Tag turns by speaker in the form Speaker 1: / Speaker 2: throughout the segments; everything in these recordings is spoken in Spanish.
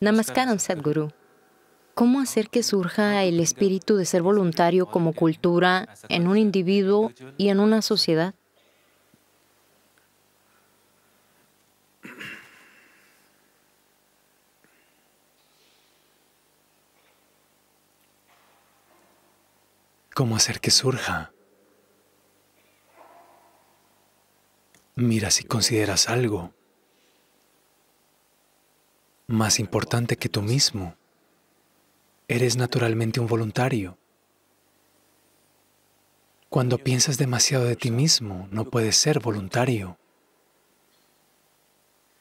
Speaker 1: Namaskaram Sadhguru. ¿Cómo hacer que surja el espíritu de ser voluntario como cultura en un individuo y en una sociedad? ¿Cómo hacer que surja? Mira si consideras algo más importante que tú mismo. Eres naturalmente un voluntario. Cuando piensas demasiado de ti mismo, no puedes ser voluntario.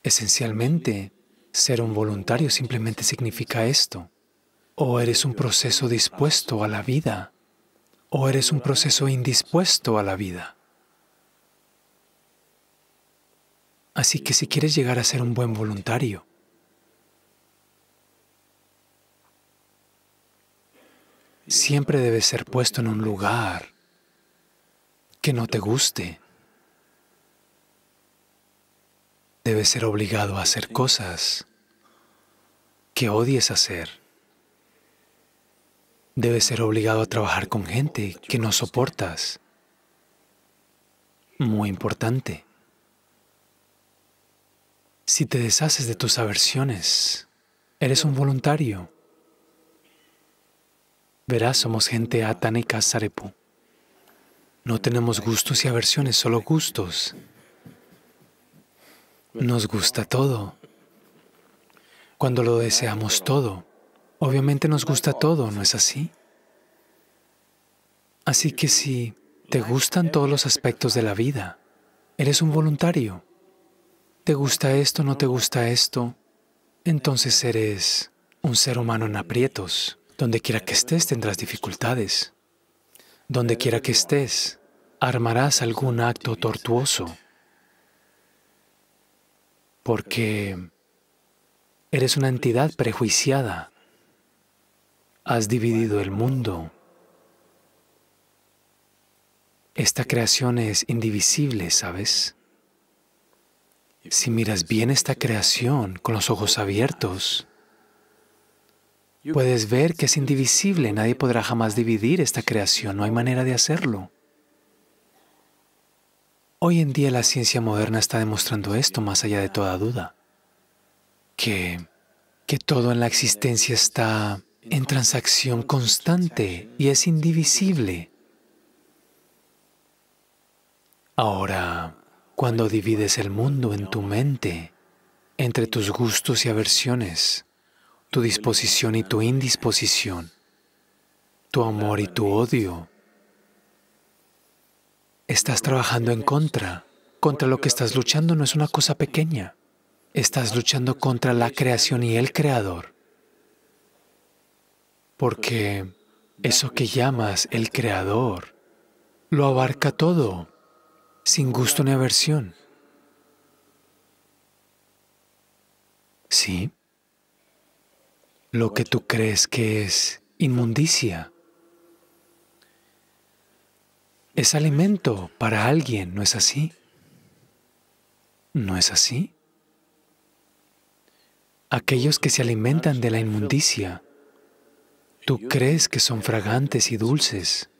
Speaker 1: Esencialmente, ser un voluntario simplemente significa esto. O eres un proceso dispuesto a la vida, o eres un proceso indispuesto a la vida. Así que si quieres llegar a ser un buen voluntario, siempre debe ser puesto en un lugar que no te guste. Debes ser obligado a hacer cosas que odies hacer. Debes ser obligado a trabajar con gente que no soportas. Muy importante. Si te deshaces de tus aversiones, eres un voluntario. Verás, somos gente atánica sarepu. No tenemos gustos y aversiones, solo gustos. Nos gusta todo. Cuando lo deseamos todo, obviamente nos gusta todo, ¿no es así? Así que si te gustan todos los aspectos de la vida, eres un voluntario. Te gusta esto, no te gusta esto, entonces eres un ser humano en aprietos. Donde quiera que estés tendrás dificultades. Donde quiera que estés, armarás algún acto tortuoso. Porque eres una entidad prejuiciada. Has dividido el mundo. Esta creación es indivisible, ¿sabes? Si miras bien esta creación con los ojos abiertos, Puedes ver que es indivisible, nadie podrá jamás dividir esta creación, no hay manera de hacerlo. Hoy en día la ciencia moderna está demostrando esto más allá de toda duda, que, todo en la existencia está en transacción constante y es indivisible. Ahora, cuando divides el mundo en tu mente, entre tus gustos y aversiones, tu disposición y tu indisposición, tu amor y tu odio. Estás trabajando en contra. Contra lo que estás luchando no es una cosa pequeña. Estás luchando contra la creación y el creador. Porque eso que llamas el creador lo abarca todo, sin gusto ni aversión. ¿Sí? lo que tú crees que es inmundicia. Es alimento para alguien, ¿no es así? ¿No es así? Aquellos que se alimentan de la inmundicia, tú crees que son fragantes y dulces.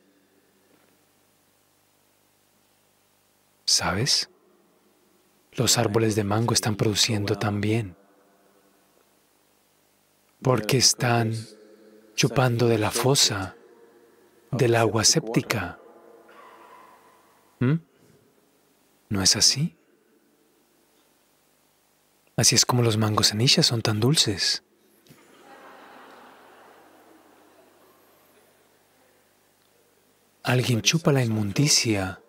Speaker 1: ¿Sabes? Los árboles de mango están produciendo también porque están chupando de la fosa, del agua séptica. ¿Mm? ¿No es así? Así es como los mangos anillas son tan dulces. Alguien chupa la inmundicia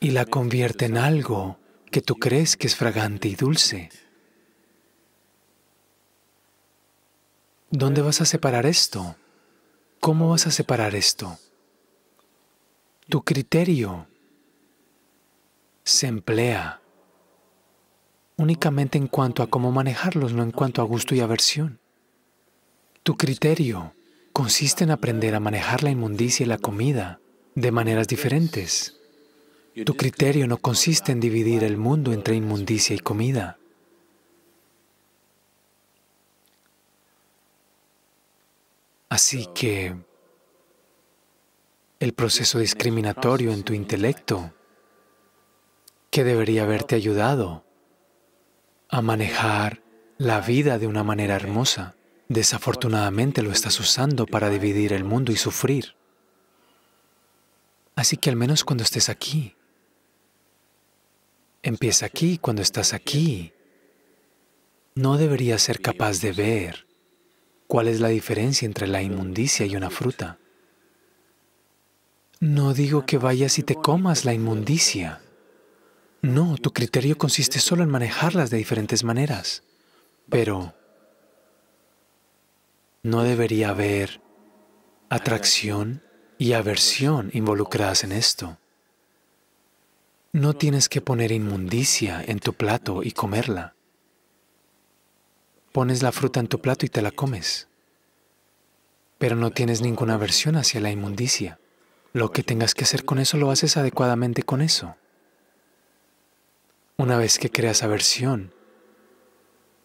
Speaker 1: y la convierte en algo que tú crees que es fragante y dulce. ¿Dónde vas a separar esto? ¿Cómo vas a separar esto? Tu criterio se emplea únicamente en cuanto a cómo manejarlos, no en cuanto a gusto y aversión. Tu criterio consiste en aprender a manejar la inmundicia y la comida de maneras diferentes. Tu criterio no consiste en dividir el mundo entre inmundicia y comida. Así que el proceso discriminatorio en tu intelecto que debería haberte ayudado a manejar la vida de una manera hermosa. Desafortunadamente lo estás usando para dividir el mundo y sufrir. Así que al menos cuando estés aquí, empieza aquí, cuando estás aquí, no deberías ser capaz de ver ¿Cuál es la diferencia entre la inmundicia y una fruta? No digo que vayas y te comas la inmundicia. No, tu criterio consiste solo en manejarlas de diferentes maneras. Pero no debería haber atracción y aversión involucradas en esto. No tienes que poner inmundicia en tu plato y comerla. Pones la fruta en tu plato y te la comes, pero no tienes ninguna aversión hacia la inmundicia. Lo que tengas que hacer con eso lo haces adecuadamente con eso. Una vez que creas aversión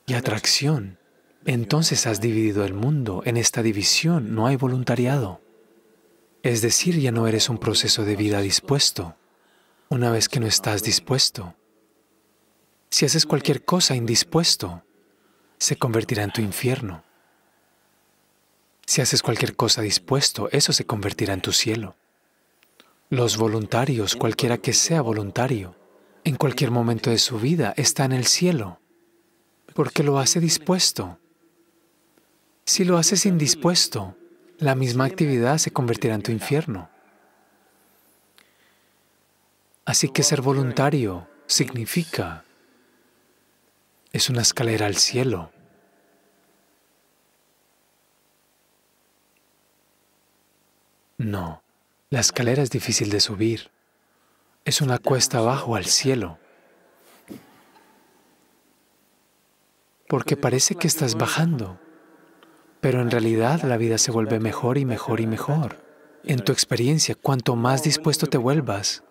Speaker 1: y atracción, entonces has dividido el mundo. En esta división no hay voluntariado. Es decir, ya no eres un proceso de vida dispuesto. Una vez que no estás dispuesto, si haces cualquier cosa indispuesto, se convertirá en tu infierno. Si haces cualquier cosa dispuesto, eso se convertirá en tu cielo. Los voluntarios, cualquiera que sea voluntario, en cualquier momento de su vida está en el cielo, porque lo hace dispuesto. Si lo haces indispuesto, la misma actividad se convertirá en tu infierno. Así que ser voluntario significa, es una escalera al cielo. No, la escalera es difícil de subir. Es una cuesta abajo al cielo. Porque parece que estás bajando, pero en realidad la vida se vuelve mejor y mejor y mejor. En tu experiencia, cuanto más dispuesto te vuelvas,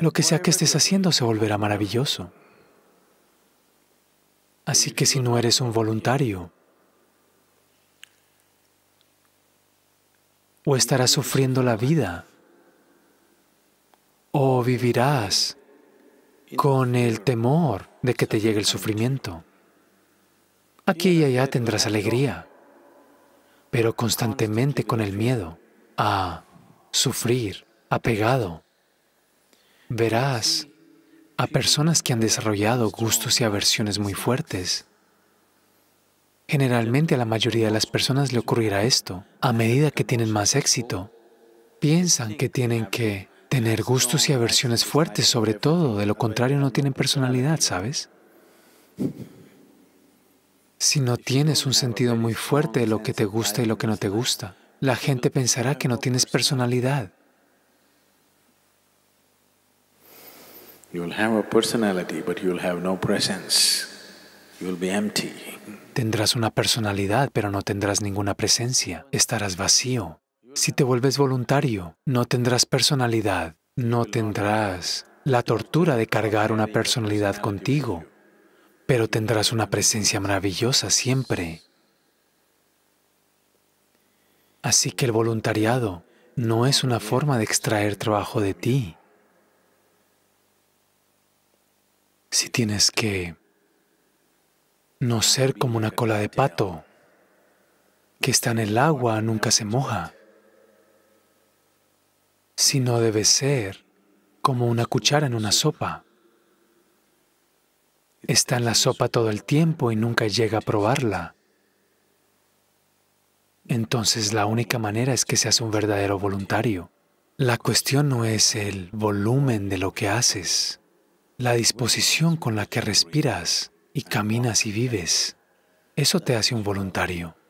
Speaker 1: lo que sea que estés haciendo se volverá maravilloso. Así que si no eres un voluntario, o estarás sufriendo la vida, o vivirás con el temor de que te llegue el sufrimiento. Aquí y allá tendrás alegría, pero constantemente con el miedo a sufrir, apegado. Verás a personas que han desarrollado gustos y aversiones muy fuertes Generalmente a la mayoría de las personas le ocurrirá esto. A medida que tienen más éxito, piensan que tienen que tener gustos y aversiones fuertes sobre todo, de lo contrario no tienen personalidad, ¿sabes? Si no tienes un sentido muy fuerte de lo que te gusta y lo que no te gusta, la gente pensará que no tienes personalidad. have a personality, but have Tendrás una personalidad, pero no tendrás ninguna presencia. Estarás vacío. Si te vuelves voluntario, no tendrás personalidad, no tendrás la tortura de cargar una personalidad contigo, pero tendrás una presencia maravillosa siempre. Así que el voluntariado no es una forma de extraer trabajo de ti. Si tienes que no ser como una cola de pato que está en el agua, nunca se moja, sino debe ser como una cuchara en una sopa. Está en la sopa todo el tiempo y nunca llega a probarla. Entonces la única manera es que seas un verdadero voluntario. La cuestión no es el volumen de lo que haces, la disposición con la que respiras, y caminas y vives. Eso te hace un voluntario.